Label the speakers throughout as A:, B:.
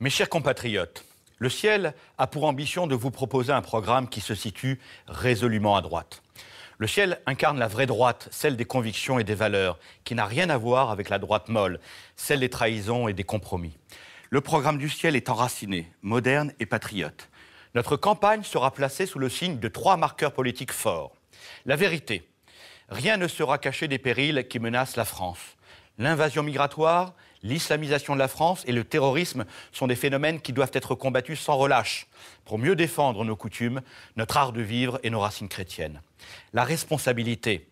A: Mes chers compatriotes, le ciel a pour ambition de vous proposer un programme qui se situe résolument à droite. Le ciel incarne la vraie droite, celle des convictions et des valeurs, qui n'a rien à voir avec la droite molle, celle des trahisons et des compromis. Le programme du ciel est enraciné, moderne et patriote. Notre campagne sera placée sous le signe de trois marqueurs politiques forts. La vérité. Rien ne sera caché des périls qui menacent la France. L'invasion migratoire, l'islamisation de la France et le terrorisme sont des phénomènes qui doivent être combattus sans relâche pour mieux défendre nos coutumes, notre art de vivre et nos racines chrétiennes. La responsabilité.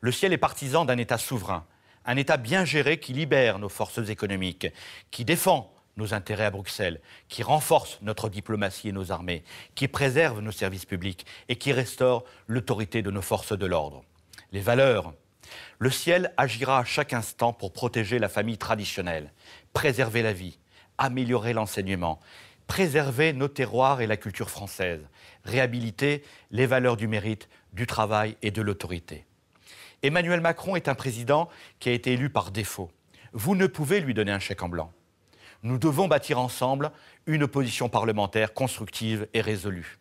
A: Le ciel est partisan d'un État souverain, un État bien géré qui libère nos forces économiques, qui défend nos intérêts à Bruxelles, qui renforce notre diplomatie et nos armées, qui préserve nos services publics et qui restaure l'autorité de nos forces de l'ordre. Les valeurs, le ciel agira à chaque instant pour protéger la famille traditionnelle, préserver la vie, améliorer l'enseignement, préserver nos terroirs et la culture française, réhabiliter les valeurs du mérite, du travail et de l'autorité. Emmanuel Macron est un président qui a été élu par défaut. Vous ne pouvez lui donner un chèque en blanc. Nous devons bâtir ensemble une opposition parlementaire constructive et résolue.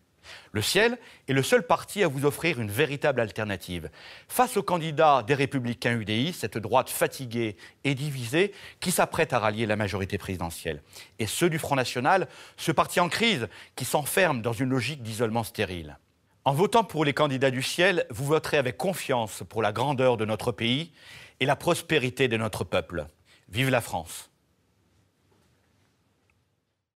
A: Le ciel est le seul parti à vous offrir une véritable alternative. Face aux candidats des républicains UDI, cette droite fatiguée et divisée qui s'apprête à rallier la majorité présidentielle, et ceux du Front National, ce parti en crise qui s'enferme dans une logique d'isolement stérile. En votant pour les candidats du ciel, vous voterez avec confiance pour la grandeur de notre pays et la prospérité de notre peuple. Vive la France